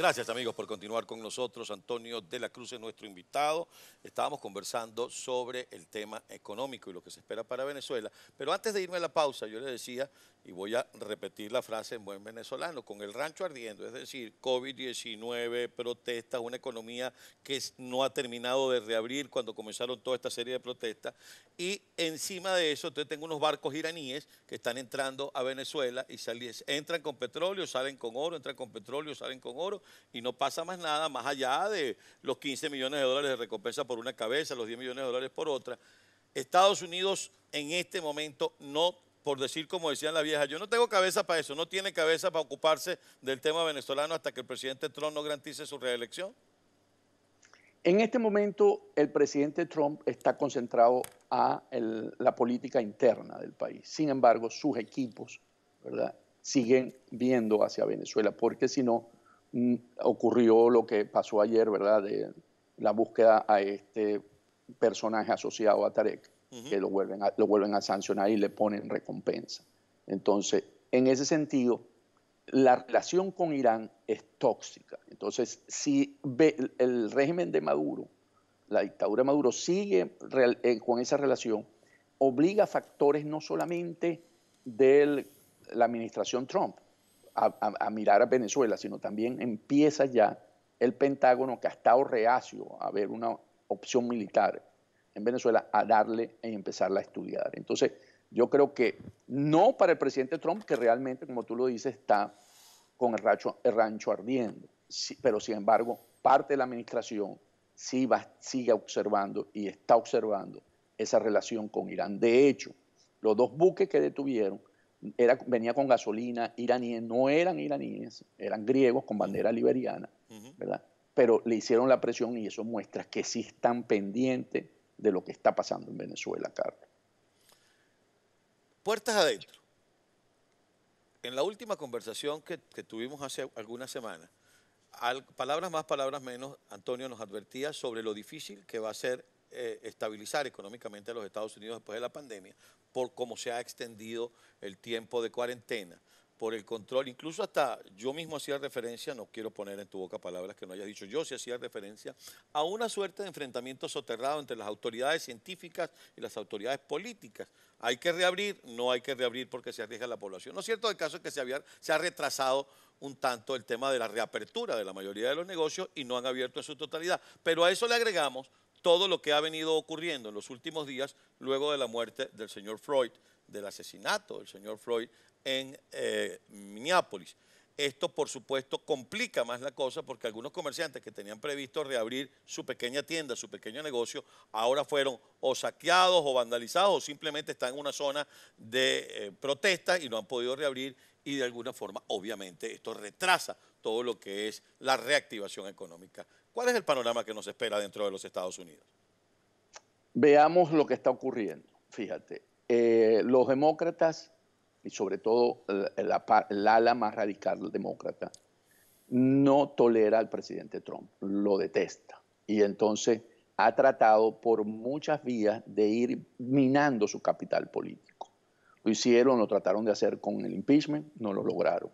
Gracias amigos por continuar con nosotros. Antonio de la Cruz es nuestro invitado. Estábamos conversando sobre el tema económico y lo que se espera para Venezuela. Pero antes de irme a la pausa, yo le decía, y voy a repetir la frase en buen venezolano, con el rancho ardiendo, es decir, COVID-19, protestas, una economía que no ha terminado de reabrir cuando comenzaron toda esta serie de protestas. Y encima de eso, entonces tengo unos barcos iraníes que están entrando a Venezuela y salen, entran con petróleo, salen con oro, entran con petróleo, salen con oro y no pasa más nada más allá de los 15 millones de dólares de recompensa por una cabeza, los 10 millones de dólares por otra. Estados Unidos en este momento no, por decir como decían la vieja, yo no tengo cabeza para eso, no tiene cabeza para ocuparse del tema venezolano hasta que el presidente Trump no garantice su reelección. En este momento el presidente Trump está concentrado a la política interna del país. Sin embargo, sus equipos ¿verdad? siguen viendo hacia Venezuela, porque si no, mm, ocurrió lo que pasó ayer, ¿verdad? De la búsqueda a este personaje asociado a Tarek, que lo vuelven a, lo vuelven a sancionar y le ponen recompensa. Entonces, en ese sentido, la relación con Irán es tóxica. Entonces, si el régimen de Maduro, la dictadura de Maduro, sigue eh, con esa relación, obliga a factores no solamente de la administración Trump a, mirar a Venezuela, sino también empieza ya el Pentágono, que ha estado reacio a ver una opción militar en Venezuela, a darle y empezarla a estudiar. Entonces, yo creo que no para el presidente Trump, que realmente, como tú lo dices, está con el, rancho, ardiendo, pero sin embargo, parte de la administración sí va, sigue observando y está observando esa relación con Irán. De hecho, los dos buques que detuvieron era, venía con gasolina iraníes, no eran iraníes, eran griegos con bandera liberiana, ¿verdad? Pero le hicieron la presión y eso muestra que sí están pendientes de lo que está pasando en Venezuela, Carlos. Puertas adentro. En la última conversación que, tuvimos hace algunas semanas, palabras más, palabras menos, Antonio nos advertía sobre lo difícil que va a ser eh, estabilizar económicamente a los Estados Unidos después de la pandemia, por cómo se ha extendido el tiempo de cuarentena, por el control, incluso hasta yo mismo hacía referencia, no quiero poner en tu boca palabras que no hayas dicho, yo si hacía referencia a una suerte de enfrentamiento soterrado entre las autoridades científicas y las autoridades políticas. Hay que reabrir, no hay que reabrir porque se arriesga la población. No es cierto el caso es que se, se ha retrasado un tanto el tema de la reapertura de la mayoría de los negocios y no han abierto en su totalidad. Pero a eso le agregamos todo lo que ha venido ocurriendo en los últimos días luego de la muerte del señor Freud, del asesinato del señor Freud en eh, Minneapolis. Esto, por supuesto, complica más la cosa porque algunos comerciantes que tenían previsto reabrir su pequeña tienda, su pequeño negocio, ahora fueron o saqueados o vandalizados o simplemente están en una zona de eh, protesta y no han podido reabrir y de alguna forma, obviamente, esto retrasa todo lo que es la reactivación económica. ¿Cuál es el panorama que nos espera dentro de los Estados Unidos? Veamos lo que está ocurriendo. Fíjate, eh, los demócratas y sobre todo eh, la, ala más radical demócrata, no tolera al presidente Trump, lo detesta. Y entonces ha tratado por muchas vías de ir minando su capital político. Lo hicieron, lo trataron de hacer con el impeachment, no lo lograron.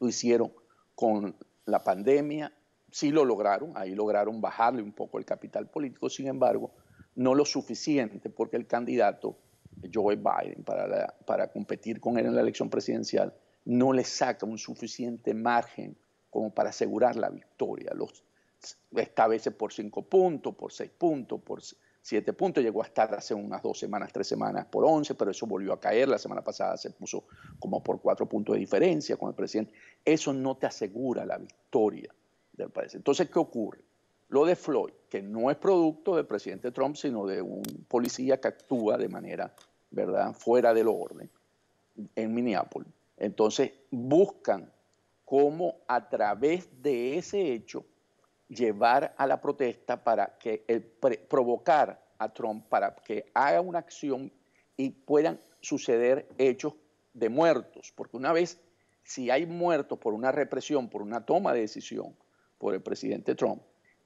Lo hicieron con la pandemia, sí lo lograron, ahí lograron bajarle un poco el capital político, sin embargo, no lo suficiente porque el candidato Joe Biden para, para competir con él en la elección presidencial, no le saca un suficiente margen como para asegurar la victoria. Los, esta veces por cinco puntos, por seis puntos, por siete puntos, llegó a estar hace unas dos semanas, tres semanas por once, pero eso volvió a caer, la semana pasada se puso como por cuatro puntos de diferencia con el presidente. Eso no te asegura la victoria del país. Entonces, ¿qué ocurre? Lo de Floyd, que no es producto del presidente Trump, sino de un policía que actúa de manera ¿verdad? Fuera del orden, en Minneapolis. Entonces buscan cómo a través de ese hecho llevar a la protesta para que provocar a Trump para que haga una acción y puedan suceder hechos de muertos, porque una vez si hay muertos por una represión, por una toma de decisión por el presidente Trump,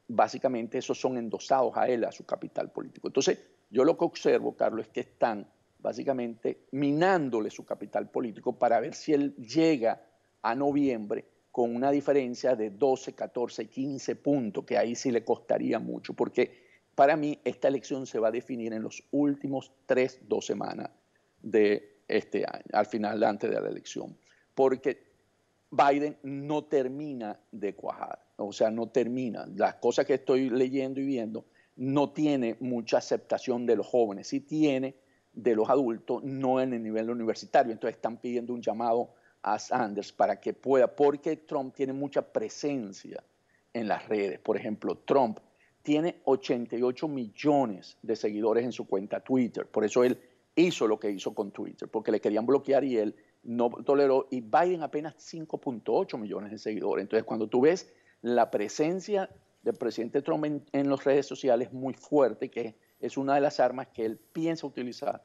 básicamente esos son endosados a él, a su capital político. Entonces, yo lo que observo, Carlos, es que están básicamente minándole su capital político para ver si él llega a noviembre con una diferencia de 12, 14, 15 puntos, que ahí sí le costaría mucho, porque para mí esta elección se va a definir en los últimos 3, 2 semanas de este año, al final, antes de la elección, porque Biden no termina de cuajar, o sea, no termina. Las cosas que estoy leyendo y viendo no tiene mucha aceptación de los jóvenes, sí tiene de los adultos, no en el nivel universitario. Entonces están pidiendo un llamado a Sanders para que pueda, porque Trump tiene mucha presencia en las redes. Por ejemplo, Trump tiene 88 millones de seguidores en su cuenta Twitter. Por eso él hizo lo que hizo con Twitter, porque le querían bloquear y él no toleró. Y Biden apenas 5.8 millones de seguidores. Entonces, cuando tú ves la presencia del presidente Trump en, las redes sociales muy fuerte, que es es una de las armas que él piensa utilizar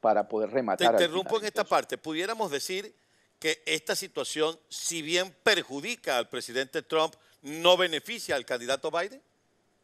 para poder rematar. Te interrumpo en esta parte. Pudiéramos decir que esta situación, si bien perjudica al presidente Trump, no beneficia al candidato Biden?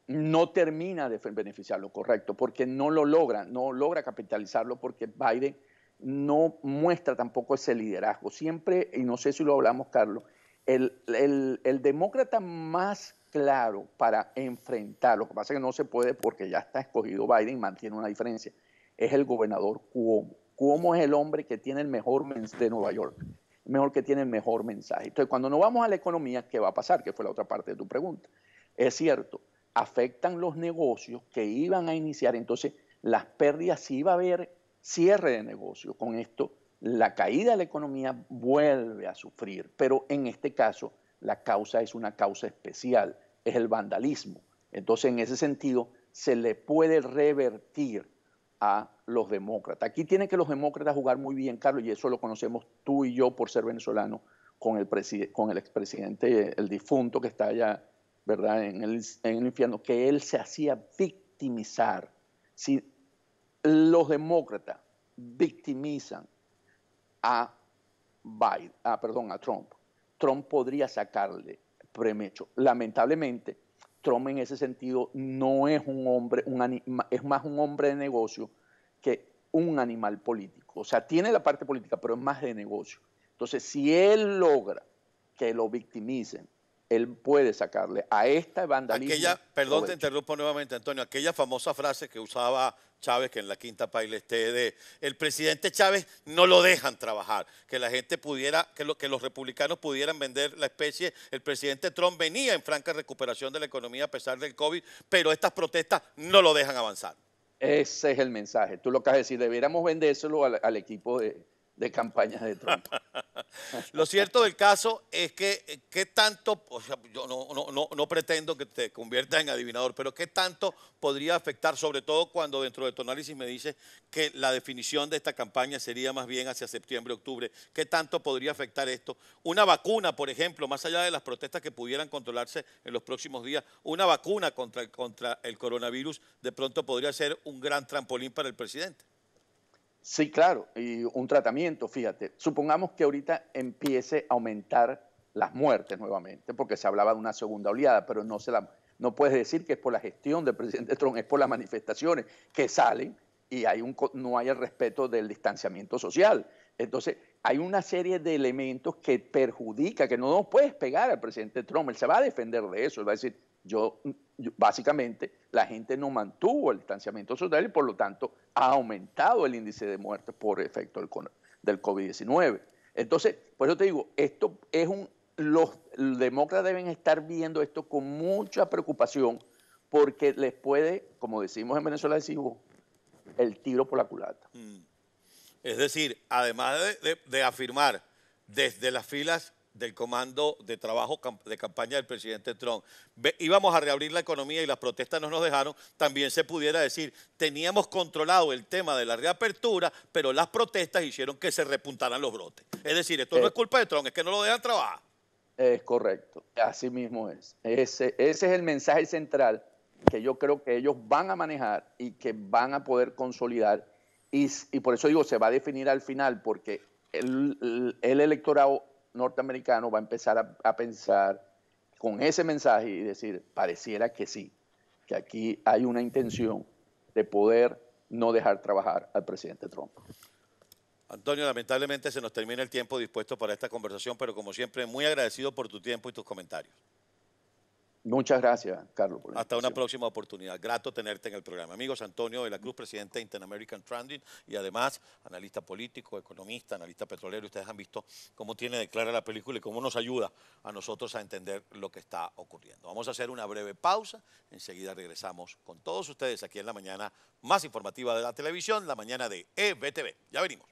No termina de beneficiarlo, correcto, porque no lo logra, no logra capitalizarlo porque Biden no muestra tampoco ese liderazgo. Siempre, y no sé si lo hablamos, Carlos, el, el demócrata más claro para enfrentar, lo que pasa es que no se puede porque ya está escogido Biden mantiene una diferencia, es el gobernador Cuomo. Cuomo es el hombre que tiene el mejor mensaje de Nueva York, el mejor que tiene el mejor mensaje. Entonces, cuando no vamos a la economía, ¿qué va a pasar? Que fue la otra parte de tu pregunta. Es cierto, afectan los negocios que iban a iniciar, entonces las pérdidas si iba a haber cierre de negocios. Con esto, la caída de la economía vuelve a sufrir, pero en este caso, la causa es una causa especial, es el vandalismo. Entonces, en ese sentido, se le puede revertir a los demócratas. Aquí tienen que los demócratas jugar muy bien, Carlos, y eso lo conocemos tú y yo por ser venezolano con el, expresidente, el difunto que está allá, ¿verdad?, en el, infierno, que él se hacía victimizar. Si los demócratas victimizan a Biden, a perdón, a Trump, Trump podría sacarle premecho. Lamentablemente, Trump en ese sentido no es un hombre, un es más un hombre de negocio que un animal político. O sea, tiene la parte política, pero es más de negocio. Entonces, si él logra que lo victimicen, él puede sacarle a esta vandalismo. Aquella, perdón, te interrumpo nuevamente, Antonio. Aquella famosa frase que usaba Chávez, que en la quinta paila esté de el presidente Chávez no lo dejan trabajar, que la gente pudiera, que, los republicanos pudieran vender la especie. El presidente Trump venía en franca recuperación de la economía a pesar del COVID, pero estas protestas no lo dejan avanzar. Ese es el mensaje. Tú lo que haces, a decir, debiéramos vendérselo al equipo de, de campañas de Trump. Lo cierto del caso es que, eh, ¿qué tanto, o sea, yo no, no, pretendo que te convierta en adivinador, pero qué tanto podría afectar, sobre todo cuando dentro de tu análisis me dices que la definición de esta campaña sería más bien hacia septiembre, octubre, qué tanto podría afectar esto? Una vacuna, por ejemplo, más allá de las protestas que pudieran controlarse en los próximos días, una vacuna contra el coronavirus de pronto podría ser un gran trampolín para el presidente. Sí, claro, y un tratamiento, fíjate. Supongamos que ahorita empiece a aumentar las muertes nuevamente, porque se hablaba de una segunda oleada, pero no se la no puedes decir que es por la gestión del presidente Trump, es por las manifestaciones que salen y hay un, no hay el respeto del distanciamiento social. Entonces, hay una serie de elementos que perjudica, que no nos puedes pegar al presidente Trump. Él se va a defender de eso. Él va a decir, yo, básicamente, la gente no mantuvo el distanciamiento social y por lo tanto ha aumentado el índice de muertes por efecto del, COVID-19. Entonces, por eso te digo, esto es un, los, demócratas deben estar viendo esto con mucha preocupación porque les puede, como decimos en Venezuela, decimos, oh, el tiro por la culata. Mm. Es decir, además de afirmar desde las filas del Comando de Trabajo de Campaña del presidente Trump. íbamos a reabrir la economía y las protestas no nos dejaron. También se pudiera decir, teníamos controlado el tema de la reapertura, pero las protestas hicieron que se repuntaran los brotes. Es decir, esto no eh. es culpa de Trump, es que no lo dejan trabajar. Es correcto, así mismo es. Ese, ese es el mensaje central que yo creo que ellos van a manejar y que van a poder consolidar. Y, por eso digo, se va a definir al final, porque el, el electorado norteamericano va a empezar a, pensar con ese mensaje y decir, pareciera que sí, que aquí hay una intención de poder no dejar trabajar al presidente Trump. Antonio, lamentablemente se nos termina el tiempo dispuesto para esta conversación, pero como siempre, muy agradecido por tu tiempo y tus comentarios. Muchas gracias, Carlos. Hasta una próxima oportunidad. Grato tenerte en el programa. Amigos, Antonio de la Cruz, presidente de Interamerican Trending, y además analista político, economista, analista petrolero. Ustedes han visto cómo tiene de clara la película y cómo nos ayuda a nosotros a entender lo que está ocurriendo. Vamos a hacer una breve pausa. Enseguida regresamos con todos ustedes aquí en la mañana más informativa de la televisión, la mañana de EBTV. Ya venimos.